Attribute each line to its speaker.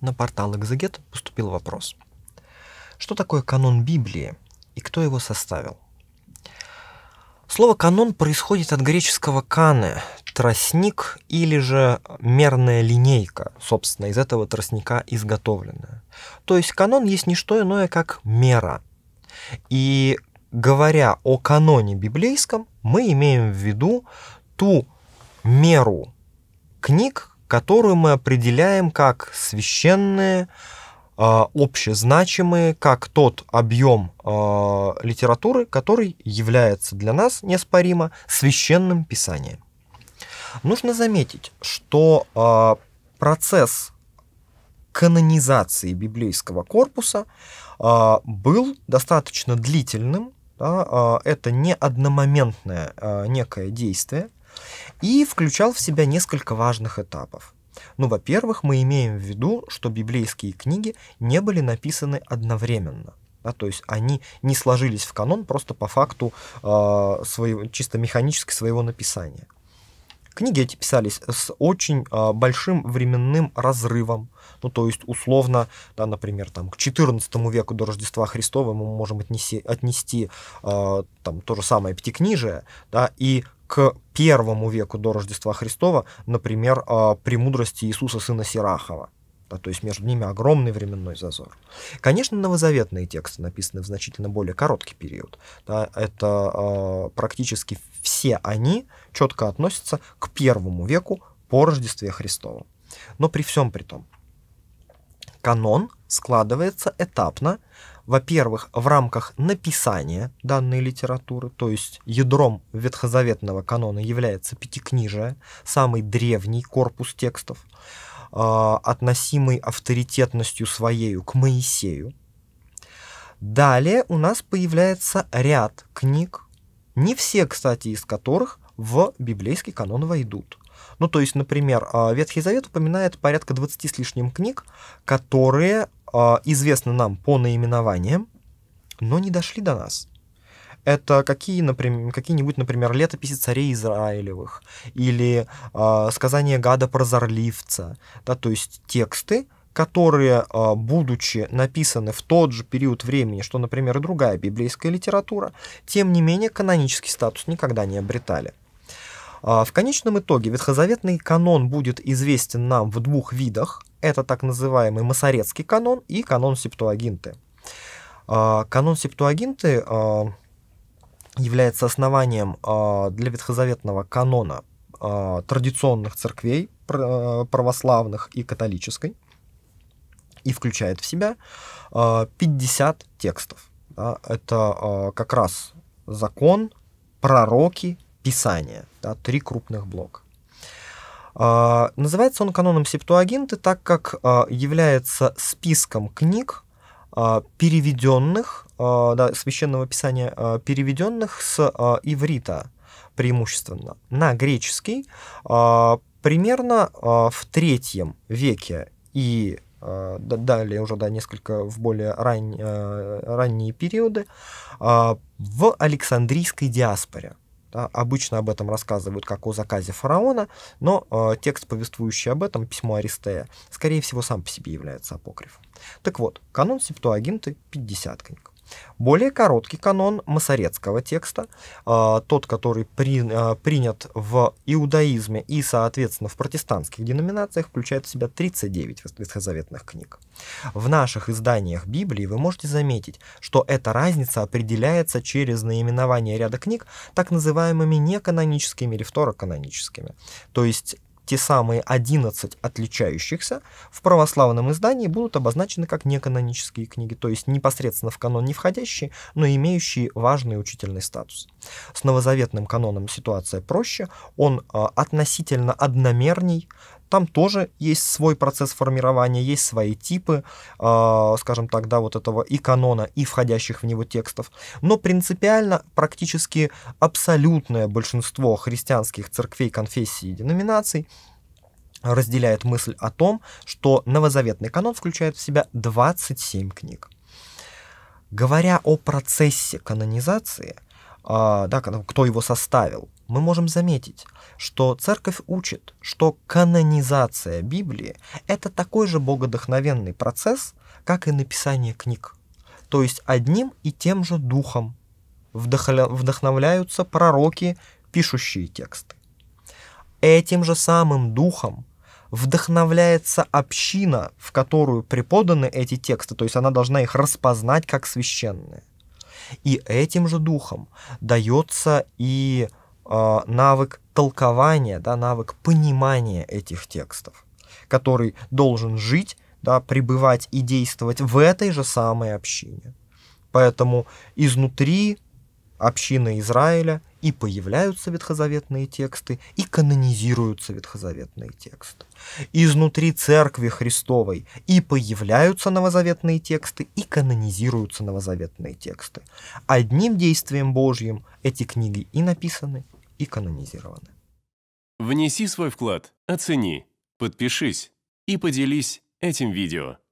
Speaker 1: На портал «Экзегет» поступил вопрос. Что такое канон Библии и кто его составил? Слово «канон» происходит от греческого «кане» – тростник или же мерная линейка, собственно, из этого тростника изготовленная. То есть канон есть не что иное, как мера. И говоря о каноне библейском, мы имеем в виду ту меру книг, которую мы определяем как священные, а, общезначимые, как тот объем а, литературы, который является для нас неоспоримо священным писанием. Нужно заметить, что а, процесс канонизации библейского корпуса был достаточно длительным, да, это не одномоментное некое действие, и включал в себя несколько важных этапов. Ну, во-первых, мы имеем в виду, что библейские книги не были написаны одновременно. Да, то есть они не сложились в канон просто по факту э, своего, чисто механически своего написания. Книги эти писались с очень а, большим временным разрывом. Ну, то есть, условно, да, например, там, к XIV веку до Рождества Христова мы можем отнеси, отнести а, там, то же самое Пятикнижие, да, и к первому веку до Рождества Христова, например, а, «Премудрости Иисуса сына Сирахова». Да, то есть между ними огромный временной зазор. Конечно, новозаветные тексты написаны в значительно более короткий период. Да, это э, практически все они четко относятся к первому веку по Рождестве Христова. Но при всем при том, канон – складывается этапно. Во-первых, в рамках написания данной литературы, то есть ядром ветхозаветного канона является пятикнижие, самый древний корпус текстов, э, относимый авторитетностью своей к Моисею. Далее у нас появляется ряд книг, не все, кстати, из которых в библейский канон войдут. Ну, то есть, например, а, Ветхий Завет упоминает порядка 20 с лишним книг, которые а, известны нам по наименованиям, но не дошли до нас. Это какие, например, какие-нибудь, например, летописи царей Израилевых или э, сказания Гада про Зарливца, да, то есть тексты, которые, а, будучи написаны в тот же период времени, что, например, и другая библейская литература, тем не менее канонический статус никогда не обретали. В конечном итоге ветхозаветный канон будет известен нам в двух видах – это так называемый масорецкий канон и канон септуагинты. А, канон септуагинты а, является основанием а, для ветхозаветного канона традиционных церквей православных и католической и включает в себя 50 текстов. Это как раз закон, пророки, писание. Три крупных блока. А, называется он каноном Септуагинты, так как а, является списком книг, а, переведенных, да, священного писания, переведенных с иврита преимущественно на греческий примерно в третьем веке и далее уже да, несколько в более ран, э, ранние периоды, в Александрийской диаспоре. Да, обычно об этом рассказывают как о заказе фараона, но э, текст, повествующий об этом, письмо Аристея, скорее всего, сам по себе является апокрифом. Так вот, канон Септуагинты — 50 книг. Более короткий канон масорецкого текста, а, тот, который при, а, принят в иудаизме и, соответственно, в протестантских деноминациях, включает в себя 39 ветхозаветных книг. В наших изданиях Библии вы можете заметить, что эта разница определяется через наименование ряда книг так называемыми неканоническими или второканоническими. То есть те самые 11 отличающихся в православном издании будут обозначены как неканонические книги, то есть непосредственно в канон не входящие, но имеющие важный учительный статус. С новозаветным каноном ситуация проще, он а, относительно одномерней, там тоже есть свой процесс формирования, есть свои типы, э, скажем так, да, вот этого и канона, и входящих в него текстов. Но принципиально практически абсолютное большинство христианских церквей, конфессий и деноминаций разделяет мысль о том, что новозаветный канон включает в себя 27 книг. Говоря о процессе канонизации, а, да, кто его составил, мы можем заметить, что церковь учит, что канонизация Библии – это такой же богодохновенный процесс, как и написание книг. То есть одним и тем же духом вдохновляются пророки, пишущие тексты. Этим же самым духом вдохновляется община, в которую преподаны эти тексты, то есть она должна их распознать как священные. И этим же духом дается и э, навык толкования, да, навык понимания этих текстов, который должен жить, да, пребывать и действовать в этой же самой общине. Поэтому изнутри община Израиля и появляются ветхозаветные тексты, и канонизируются ветхозаветные тексты. Изнутри Церкви Христовой и появляются новозаветные тексты, и канонизируются новозаветные тексты. Одним действием Божьим эти книги и написаны, и канонизированы. Внеси свой вклад, оцени, подпишись и поделись этим видео.